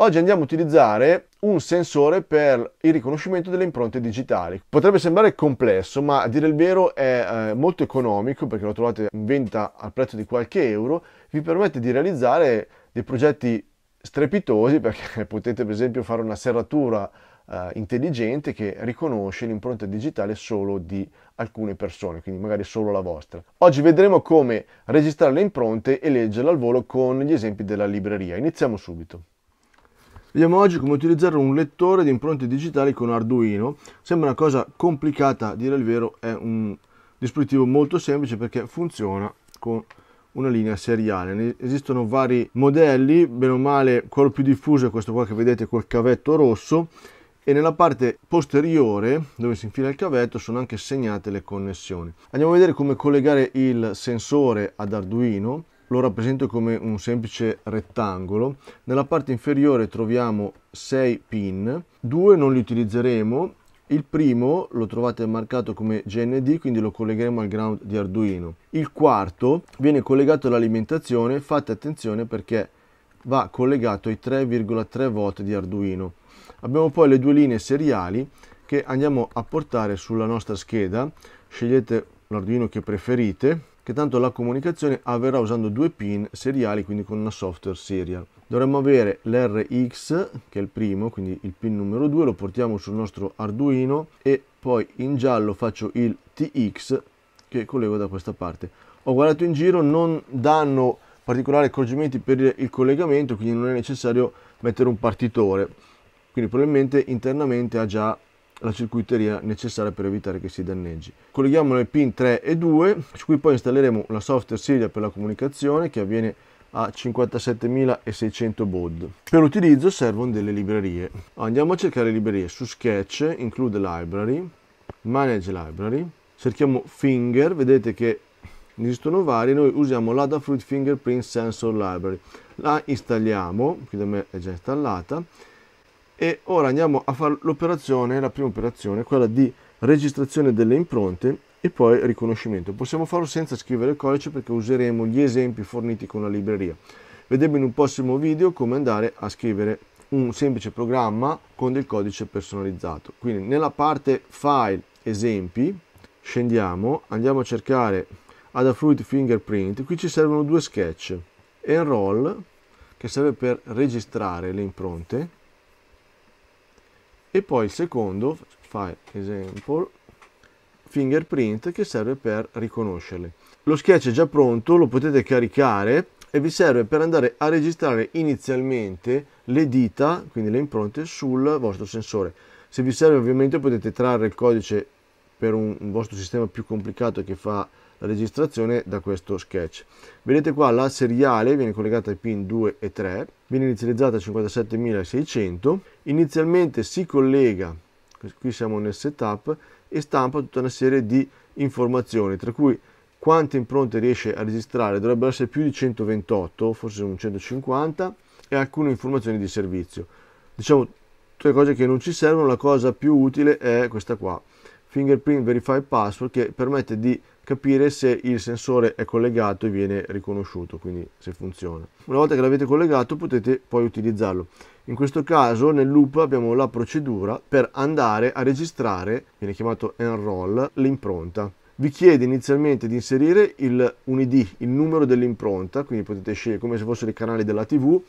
Oggi andiamo a utilizzare un sensore per il riconoscimento delle impronte digitali. Potrebbe sembrare complesso, ma a dire il vero è eh, molto economico perché lo trovate in vendita al prezzo di qualche euro, vi permette di realizzare dei progetti strepitosi perché potete per esempio fare una serratura eh, intelligente che riconosce l'impronta digitale solo di alcune persone, quindi magari solo la vostra. Oggi vedremo come registrare le impronte e leggerle al volo con gli esempi della libreria. Iniziamo subito. Vediamo oggi come utilizzare un lettore di impronte digitali con Arduino. Sembra una cosa complicata, a dire il vero, è un dispositivo molto semplice perché funziona con una linea seriale. Ne Esistono vari modelli, bene o male quello più diffuso è questo qua che vedete col cavetto rosso e nella parte posteriore dove si infila il cavetto sono anche segnate le connessioni. Andiamo a vedere come collegare il sensore ad Arduino lo rappresento come un semplice rettangolo. Nella parte inferiore troviamo 6 pin, due non li utilizzeremo, il primo lo trovate marcato come GND, quindi lo collegheremo al ground di Arduino. Il quarto viene collegato all'alimentazione, fate attenzione perché va collegato ai 3,3 volt di Arduino. Abbiamo poi le due linee seriali che andiamo a portare sulla nostra scheda, scegliete l'Arduino che preferite, che tanto la comunicazione avverrà usando due pin seriali, quindi con una software serial. Dovremmo avere l'RX, che è il primo, quindi il pin numero 2, lo portiamo sul nostro Arduino e poi in giallo faccio il TX che collego da questa parte. Ho guardato in giro, non danno particolari accorgimenti per il collegamento, quindi non è necessario mettere un partitore. Quindi probabilmente internamente ha già la circuiteria necessaria per evitare che si danneggi. Colleghiamo le pin 3 e 2 su cui poi installeremo la software Siria per la comunicazione che avviene a 57.600 baud. Per l'utilizzo servono delle librerie. Andiamo a cercare librerie su Sketch, Include Library, Manage Library, cerchiamo Finger, vedete che esistono vari, noi usiamo l'Adafruit Fingerprint Sensor Library. La installiamo, qui da me è già installata, e ora andiamo a fare l'operazione, la prima operazione, quella di registrazione delle impronte e poi riconoscimento. Possiamo farlo senza scrivere il codice perché useremo gli esempi forniti con la libreria. Vedremo in un prossimo video come andare a scrivere un semplice programma con del codice personalizzato. Quindi nella parte file esempi scendiamo, andiamo a cercare Adafruit Fingerprint, qui ci servono due sketch, Enroll che serve per registrare le impronte e poi il secondo file example fingerprint che serve per riconoscerle. Lo sketch è già pronto, lo potete caricare e vi serve per andare a registrare inizialmente le dita, quindi le impronte, sul vostro sensore. Se vi serve ovviamente potete trarre il codice per un, un vostro sistema più complicato che fa la registrazione da questo sketch. Vedete qua la seriale viene collegata ai pin 2 e 3, viene inizializzata a 57600, inizialmente si collega, qui siamo nel setup, e stampa tutta una serie di informazioni, tra cui quante impronte riesce a registrare, dovrebbero essere più di 128, forse un 150, e alcune informazioni di servizio. Diciamo, tutte le cose che non ci servono, la cosa più utile è questa qua, fingerprint verify password che permette di capire se il sensore è collegato e viene riconosciuto, quindi se funziona. Una volta che l'avete collegato potete poi utilizzarlo. In questo caso nel loop abbiamo la procedura per andare a registrare, viene chiamato enroll, l'impronta. Vi chiede inizialmente di inserire il, un ID, il numero dell'impronta, quindi potete scegliere come se fossero i canali della TV,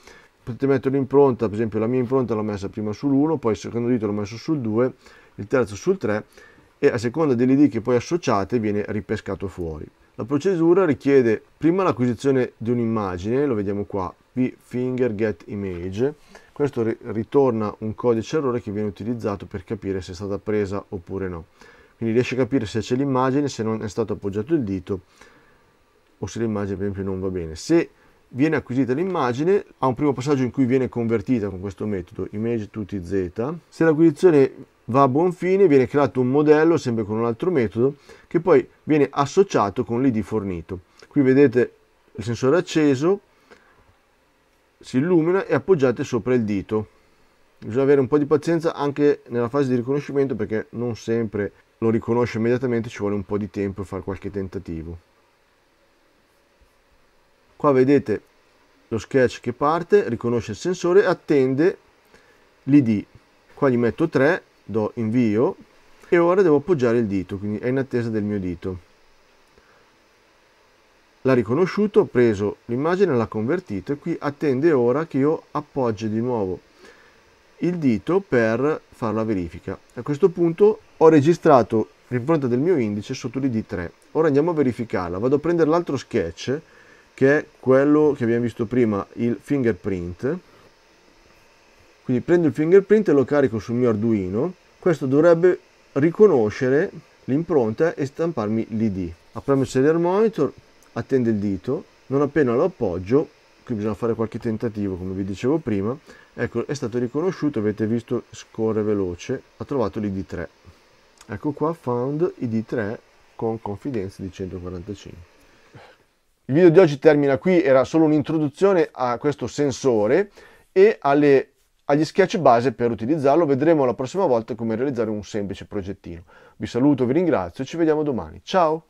potete mettere l'impronta, per esempio la mia impronta l'ho messa prima sull'1, poi il secondo dito l'ho messo sul 2, il terzo sul 3 e a seconda delle idee che poi associate viene ripescato fuori. La procedura richiede prima l'acquisizione di un'immagine, lo vediamo qua, finger get image, questo ritorna un codice errore che viene utilizzato per capire se è stata presa oppure no. Quindi riesce a capire se c'è l'immagine, se non è stato appoggiato il dito o se l'immagine per esempio non va bene. Se viene acquisita l'immagine, ha un primo passaggio in cui viene convertita con questo metodo image to tz. Se l'acquisizione va a buon fine, viene creato un modello, sempre con un altro metodo, che poi viene associato con l'id fornito. Qui vedete il sensore acceso, si illumina e appoggiate sopra il dito. Bisogna avere un po' di pazienza anche nella fase di riconoscimento perché non sempre lo riconosce immediatamente, ci vuole un po' di tempo e fare qualche tentativo. Qua vedete lo sketch che parte, riconosce il sensore attende l'ID. Qua gli metto 3, do invio e ora devo appoggiare il dito, quindi è in attesa del mio dito. L'ha riconosciuto, ho preso l'immagine, l'ha convertito e qui attende ora che io appoggi di nuovo il dito per fare la verifica. A questo punto ho registrato l'impronta del mio indice sotto l'ID 3. Ora andiamo a verificarla. Vado a prendere l'altro sketch che è quello che abbiamo visto prima, il fingerprint. Quindi prendo il fingerprint e lo carico sul mio Arduino. Questo dovrebbe riconoscere l'impronta e stamparmi l'ID. Apriamo il serial monitor, attende il dito, non appena lo appoggio, qui bisogna fare qualche tentativo come vi dicevo prima, ecco è stato riconosciuto, avete visto scorre veloce, ha trovato l'ID3. Ecco qua found ID3 con confidenza di 145. Il video di oggi termina qui, era solo un'introduzione a questo sensore e alle, agli sketch base per utilizzarlo. Vedremo la prossima volta come realizzare un semplice progettino. Vi saluto, vi ringrazio e ci vediamo domani. Ciao!